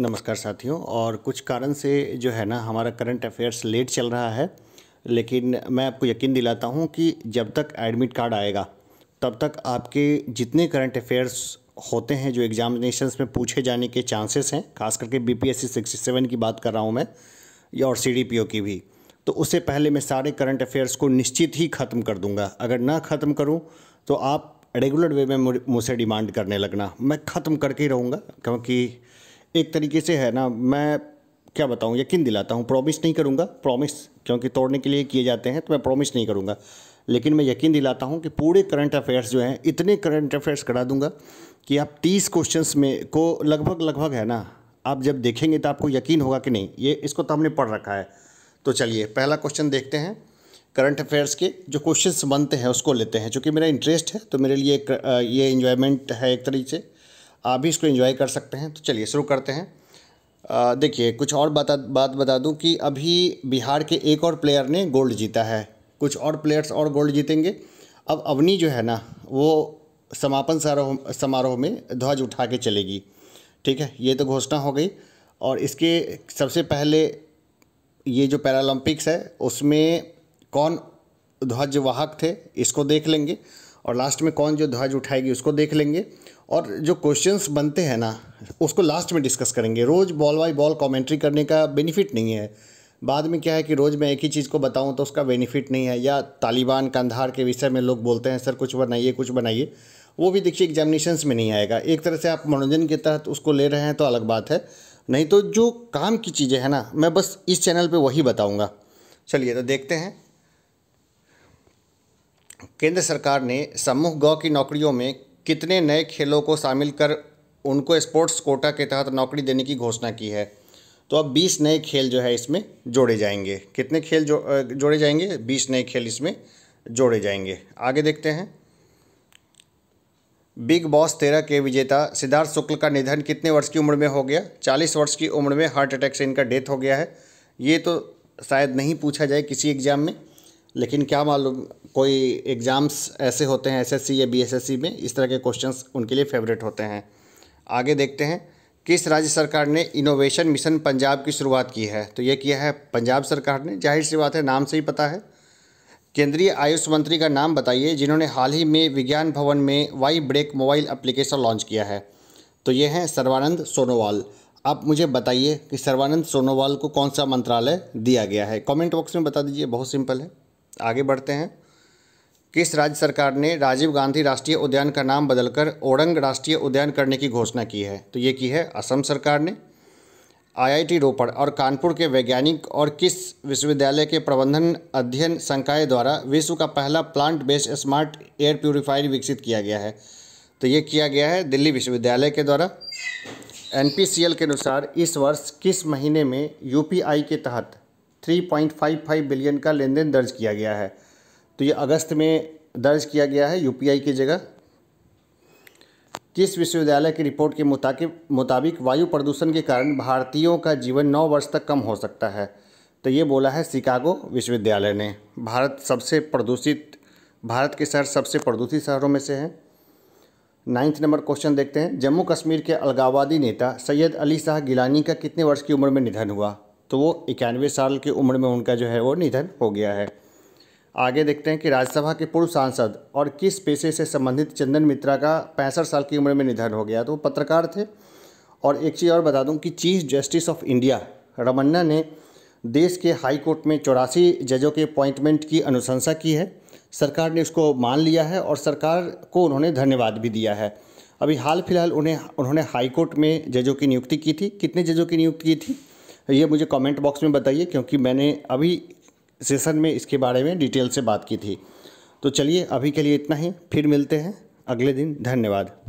नमस्कार साथियों और कुछ कारण से जो है ना हमारा करंट अफेयर्स लेट चल रहा है लेकिन मैं आपको यकीन दिलाता हूँ कि जब तक एडमिट कार्ड आएगा तब तक आपके जितने करंट अफेयर्स होते हैं जो एग्जामिनेशंस में पूछे जाने के चांसेस हैं खास करके बी पी की बात कर रहा हूँ मैं या और सी की भी तो उससे पहले मैं सारे करंट अफेयर्स को निश्चित ही ख़त्म कर दूंगा अगर ना ख़त्म करूँ तो आप रेगुलर वे में मुझसे डिमांड करने लगना मैं ख़त्म करके ही रहूँगा क्योंकि एक तरीके से है ना मैं क्या बताऊँ यकीन दिलाता हूँ प्रॉमिस नहीं करूँगा प्रॉमिस क्योंकि तोड़ने के लिए किए जाते हैं तो मैं प्रॉमिस नहीं करूँगा लेकिन मैं यकीन दिलाता हूँ कि पूरे करंट अफेयर्स जो हैं इतने करंट अफेयर्स करा दूँगा कि आप तीस क्वेश्चन में को लगभग लगभग है ना आप जब देखेंगे तो आपको यकीन होगा कि नहीं ये इसको तो हमने पढ़ रखा है तो चलिए पहला क्वेश्चन देखते हैं करंट अफेयर्स के जो क्वेश्चन बनते हैं उसको लेते हैं चूँकि मेरा इंटरेस्ट है तो मेरे लिए ये इन्जॉयमेंट है एक तरीके से आप भी इसको इन्जॉय कर सकते हैं तो चलिए शुरू करते हैं देखिए कुछ और बता बात बता दूं कि अभी बिहार के एक और प्लेयर ने गोल्ड जीता है कुछ और प्लेयर्स और गोल्ड जीतेंगे अब अवनी जो है ना वो समापन समारोह समारोह में ध्वज उठा के चलेगी ठीक है ये तो घोषणा हो गई और इसके सबसे पहले ये जो पैरालंपिक्स है उसमें कौन ध्वजवाहक थे इसको देख लेंगे और लास्ट में कौन जो ध्वज उठाएगी उसको देख लेंगे और जो क्वेश्चंस बनते हैं ना उसको लास्ट में डिस्कस करेंगे रोज़ बॉल बाई बॉल कमेंट्री करने का बेनिफिट नहीं है बाद में क्या है कि रोज़ मैं एक ही चीज़ को बताऊं तो उसका बेनिफिट नहीं है या तालिबान कंधार के विषय में लोग बोलते हैं सर कुछ बनाइए कुछ बनाइए वो भी देखिए एग्जामिनेशन में नहीं आएगा एक तरह से आप मनोरंजन के तहत उसको ले रहे हैं तो अलग बात है नहीं तो जो काम की चीज़ें हैं ना मैं बस इस चैनल पर वही बताऊँगा चलिए तो देखते हैं केंद्र सरकार ने समूह गौ की नौकरियों में कितने नए खेलों को शामिल कर उनको स्पोर्ट्स कोटा के तहत नौकरी देने की घोषणा की है तो अब 20 नए खेल जो है इसमें जोड़े जाएंगे कितने खेल जो जोड़े जाएंगे 20 नए खेल इसमें जोड़े जाएंगे आगे देखते हैं बिग बॉस तेरह के विजेता सिद्धार्थ शुक्ल का निधन कितने वर्ष की उम्र में हो गया चालीस वर्ष की उम्र में हार्ट अटैक से इनका डेथ हो गया है ये तो शायद नहीं पूछा जाए किसी एग्ज़ाम में लेकिन क्या मालूम कोई एग्ज़ाम्स ऐसे होते हैं एसएससी या बीएसएससी में इस तरह के क्वेश्चंस उनके लिए फेवरेट होते हैं आगे देखते हैं किस राज्य सरकार ने इनोवेशन मिशन पंजाब की शुरुआत की है तो ये किया है पंजाब सरकार ने जाहिर सी बात है नाम से ही पता है केंद्रीय आयुष मंत्री का नाम बताइए जिन्होंने हाल ही में विज्ञान भवन में Y break mobile application launch किया है तो ये हैं सर्वानंद सोनोवाल आप मुझे बताइए कि सर्वानंद सोनोवाल को कौन सा मंत्रालय दिया गया है कमेंट बॉक्स में बता दीजिए बहुत सिंपल है आगे बढ़ते हैं किस राज्य सरकार ने राजीव गांधी राष्ट्रीय उद्यान का नाम बदलकर ओरंग राष्ट्रीय उद्यान करने की घोषणा की है तो ये की है असम सरकार ने आईआईटी रोपड़ और कानपुर के वैज्ञानिक और किस विश्वविद्यालय के प्रबंधन अध्ययन संकाय द्वारा विश्व का पहला plant based smart air purifier विकसित किया गया है तो ये किया गया है दिल्ली विश्वविद्यालय के द्वारा एन के अनुसार इस वर्ष किस महीने में यू के तहत थ्री बिलियन का लेन देन दर्ज किया गया है तो ये अगस्त में दर्ज किया गया है यूपीआई की जगह किस विश्वविद्यालय की रिपोर्ट के मुताबिक मुताबिक वायु प्रदूषण के कारण भारतीयों का जीवन नौ वर्ष तक कम हो सकता है तो ये बोला है शिकागो विश्वविद्यालय ने भारत सबसे प्रदूषित भारत के शहर सबसे प्रदूषित शहरों में से हैं नाइन्थ नंबर क्वेश्चन देखते हैं जम्मू कश्मीर के अलगावादी नेता सैयद अली शाह गिलानी का कितने वर्ष की उम्र में निधन हुआ तो वो इक्यानवे साल की उम्र में उनका जो है वो निधन हो गया है आगे देखते हैं कि राज्यसभा के पूर्व सांसद और किस पेशे से संबंधित चंदन मित्रा का पैंसठ साल की उम्र में निधन हो गया तो वो पत्रकार थे और एक चीज़ और बता दूं कि chief justice of India Ramana ने देश के हाई कोर्ट में चौरासी जजों के अपॉइंटमेंट की अनुशंसा की है सरकार ने उसको मान लिया है और सरकार को उन्होंने धन्यवाद भी दिया है अभी हाल फिलहाल उन्हें उन्होंने हाई कोर्ट में जजों की नियुक्ति की थी कितने जजों की नियुक्ति की थी ये मुझे कमेंट बॉक्स में बताइए क्योंकि मैंने अभी सेशन में इसके बारे में डिटेल से बात की थी तो चलिए अभी के लिए इतना ही फिर मिलते हैं अगले दिन धन्यवाद